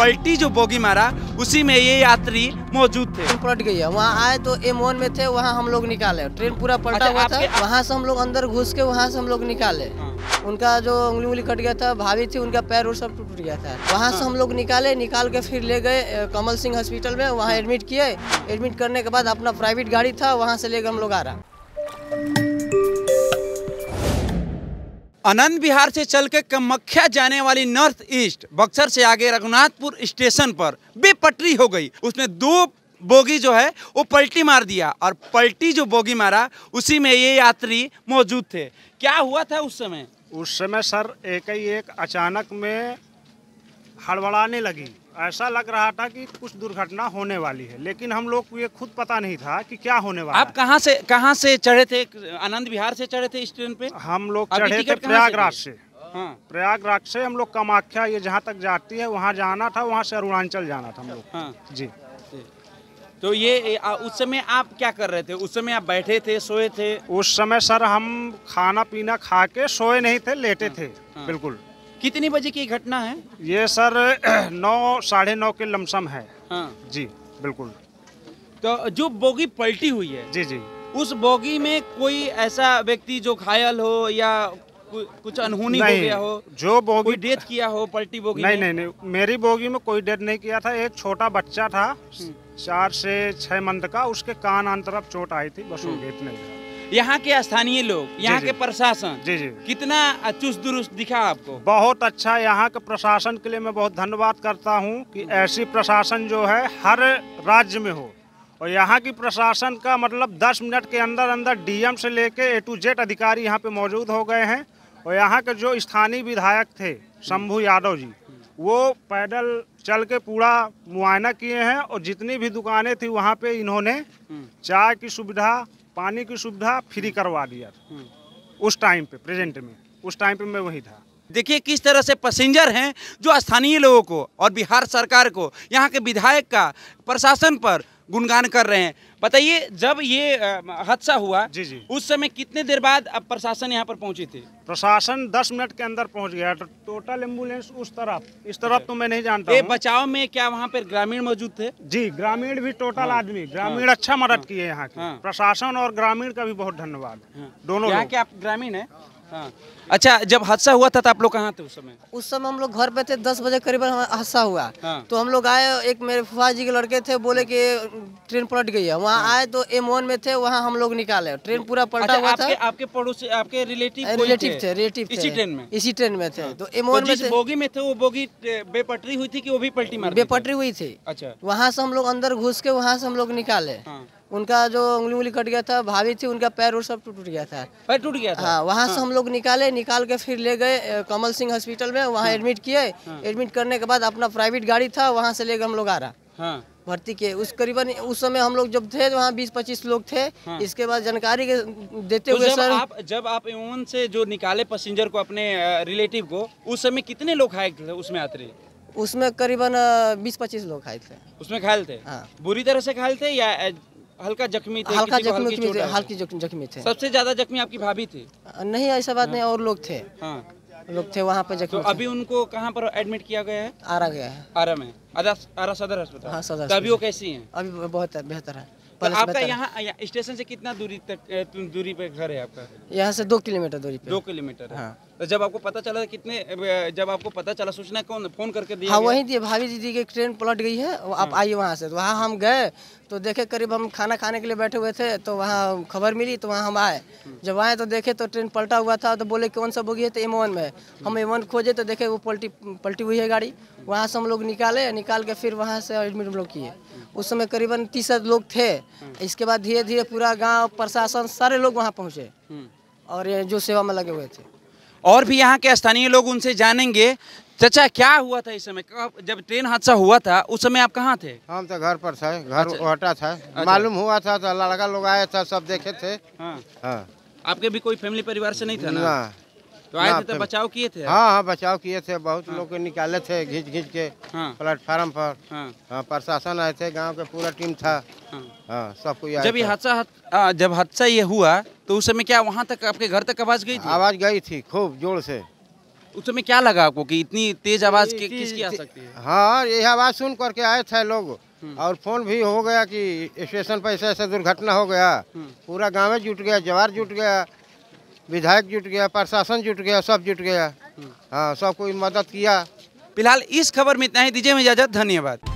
पलटी जो बोगी मारा उसी में ये यात्री मौजूद थे पलट गई है वहाँ आए तो एम वन में थे वहाँ हम लोग निकाले ट्रेन पूरा पलटा अच्छा, हुआ था वहाँ से हम लोग अंदर घुस के वहाँ से हम लोग निकाले हाँ। उनका जो उंगली उंगली कट गया था भाभी थी उनका पैर और सब टूट गया था वहाँ से हाँ। हम लोग निकाले निकाल के फिर ले गए कमल सिंह हॉस्पिटल में वहाँ एडमिट किए एडमिट करने के बाद अपना प्राइवेट गाड़ी था वहाँ से लेकर हम लोग आ रहा आनंद बिहार से चल के कमख्या जाने वाली नॉर्थ ईस्ट बक्सर से आगे रघुनाथपुर स्टेशन पर बेपटरी हो गई उसने दो बोगी जो है वो पलटी मार दिया और पलटी जो बोगी मारा उसी में ये यात्री मौजूद थे क्या हुआ था उस समय उस समय सर एक ही एक अचानक में हड़बड़ाने लगी ऐसा लग रहा था कि कुछ दुर्घटना होने वाली है लेकिन हम लोग को ये खुद पता नहीं था कि क्या होने वाला आप कहाँ से कहाँ से चढ़े थे आनंद विहार से चढ़े थे इस ट्रेन पे हम लोग चढ़े थे प्रयागराज से हाँ। प्रयागराज से हम लोग कामाख्या ये जहाँ तक जाती है वहाँ जाना था वहाँ से अरुणाचल जाना था हम लोग हाँ। जी तो ये उस समय आप क्या कर रहे थे उस समय आप बैठे थे सोए थे उस समय सर हम खाना पीना खा के सोए नहीं थे लेटे हाँ। थे हाँ। बिल्कुल कितनी बजे की घटना है ये सर नौ साढ़े नौ के लमसम है हाँ जी बिल्कुल तो जो बोगी पलटी हुई है जी जी उस बोगी में कोई ऐसा व्यक्ति जो घायल हो या कुछ अनहोनी हो गया हो जो बोगी डेथ किया हो पलटी बोगी नहीं नहीं नहीं मेरी बोगी में कोई डेथ नहीं किया था एक छोटा बच्चा था हम्म। चार से छह मंथ का उसके कान आन तरफ चोट आई थी बस हो हम्म। नहीं इतने यहाँ के स्थानीय लोग यहाँ के प्रशासन जी जी कितना चुस्त दुरुस्त दिखा आपको बहुत अच्छा यहाँ के प्रशासन के लिए मैं बहुत धन्यवाद करता हूँ कि ऐसी प्रशासन जो है हर राज्य में हो और यहाँ की प्रशासन का मतलब 10 मिनट के अंदर अंदर डीएम से लेके ए टू जेड अधिकारी यहाँ पे मौजूद हो गए हैं और यहाँ के जो स्थानीय विधायक थे शंभू यादव जी वो पैदल चल के पूरा मुआयना किए हैं और जितनी भी दुकानें थी वहाँ पे इन्होंने हम्म। चाय की सुविधा पानी की सुविधा फ्री हम्म। करवा दिया हम्म। उस टाइम पे प्रेजेंट में उस टाइम पे मैं वही था देखिए किस तरह से पैसेंजर हैं जो स्थानीय लोगों को और बिहार सरकार को यहाँ के विधायक का प्रशासन पर गुणगान कर रहे हैं बताइए जब ये हादसा हुआ जी जी उस समय कितने देर बाद अब प्रशासन यहाँ पर पहुंची थी प्रशासन 10 मिनट के अंदर पहुँच गया तो, टोटल एम्बुलेंस उस तरफ इस तरफ तो मैं नहीं जानता बचाव में क्या वहाँ पर ग्रामीण मौजूद थे जी ग्रामीण भी टोटल हाँ, आदमी ग्रामीण हाँ, अच्छा मदद हाँ, किए यहाँ हाँ, प्रशासन और ग्रामीण का भी बहुत धन्यवाद हाँ। दोनों यहाँ के आप ग्रामीण है हाँ अच्छा जब हादसा हुआ था तो आप लोग कहाँ थे उस समय उस समय हम लोग घर पे थे दस बजे करीबन हादसा हुआ हाँ। तो हम लोग आए एक मेरे फुफा जी के लड़के थे बोले कि ट्रेन पलट गई है वहाँ हाँ। आए तो एम में थे वहाँ हम लोग निकाले ट्रेन पूरा पलटा अच्छा, हुआ था आपके पड़ोसी आपके रिलेटिव रिलेटिव थे रिलेटिव इसी ट्रेन में इसी ट्रेन में थे हाँ। तो एम तो में बोगी में थे वो बोगी बेपटरी हुई थी की वो भी पलटी मार बेपटरी हुई थी अच्छा वहाँ से हम लोग अंदर घुस के वहाँ से हम लोग निकाले हाँ। उनका जो उंगली उंगली कट गया था भाभी थी उनका पैर और सब टूट गया था पैर टूट गया था हाँ वहाँ से हाँ। हम लोग निकाले निकाल के फिर ले गए कमल सिंह हॉस्पिटल में वहाँ एडमिट किए एडमिट करने के बाद अपना प्राइवेट गाड़ी था वहाँ से लेकर हम लोग आ रहा हाँ। भर्ती के उस करीबन उस समय हम लोग जब थे तो वहाँ बीस पच्चीस लोग थे हाँ। इसके बाद जानकारी देते तो हुए सर आप जब आप इमोन से जो निकाले पैसेंजर को अपने रिलेटिव को उस समय कितने लोग खाए थे उसमें यात्री उसमें करीबन बीस पच्चीस लोग खाए थे उसमें घायल थे हाँ। बुरी तरह से घायल थे या हल्का जख्मी थे हल्का जख्मी थे हल्की जख्मी थे सबसे ज्यादा जख्मी आपकी भाभी थी नहीं ऐसा बात हाँ। नहीं और लोग थे हाँ। लोग थे वहाँ पे जख्मी तो अभी उनको कहाँ पर एडमिट किया गया है आरा गया है आरा में आरा सदर अस्पताल हाँ सदर अभी वो कैसी है अभी बहुत बेहतर है तो आपका यहाँ स्टेशन से कितना दूरी तक दूरी पे घर है आपका यहाँ से दो किलोमीटर दूरी पे दो किलोमीटर हाँ तो जब आपको पता चला कितने जब आपको पता चला सूचना कौन फोन करके दिया हाँ वहीं दिए भाभी दीदी की ट्रेन पलट गई है आप हाँ। आइए वहाँ से तो वहाँ हम गए तो देखे करीब हम खाना खाने के लिए बैठे हुए थे तो वहाँ खबर मिली तो वहाँ हम आए जब आए तो देखे तो ट्रेन पलटा हुआ था तो बोले कौन सा बोगी है तो एम में हम एम खोजे तो देखे वो पलटी पलटी हुई है गाड़ी वहाँ से हम लोग निकाले निकाल के फिर वहाँ से एडमिट हम लोग किए उस समय करीबन तीस लोग थे इसके बाद धीरे धीरे पूरा गाँव प्रशासन सारे लोग वहाँ पहुँचे और ये जो सेवा में लगे हुए थे और भी यहाँ के स्थानीय लोग उनसे जानेंगे चाचा क्या हुआ था इस समय जब ट्रेन हादसा हुआ था उस समय आप कहाँ थे हम तो घर पर था घर अच्छा। हटा था अच्छा। मालूम हुआ था तो लड़का लोग आए थे सब देखे थे हाँ। हाँ। आपके भी कोई फैमिली परिवार से नहीं था ना? तो आए थे तो बचाव किए थे हाँ हाँ बचाव किए थे बहुत हाँ। लोग निकाले थे घिंच घिंच के हाँ। प्लेटफार्म पर हाँ।, हाँ। प्रशासन आए थे गांव के पूरा टीम था हाँ, हाँ सब कोई जब ये हादसा हाँ, जब हादसा ये हुआ तो उस समय क्या वहाँ तक आपके घर तक आवाज गई थी आवाज गई थी खूब जोर से उस समय क्या लगा आपको कि इतनी तेज आवाज किसकी आ सकती है हाँ यही आवाज सुन करके आए थे लोग हम्म। और फोन भी हो गया कि स्टेशन पर ऐसा ऐसा दुर्घटना हो गया हम्म। पूरा गाँव जुट गया जवार जुट गया विधायक जुट गया प्रशासन जुट गया सब जुट गया हाँ सब कोई मदद किया फिलहाल इस खबर में इतना ही दीजिए मैं इजाजत धन्यवाद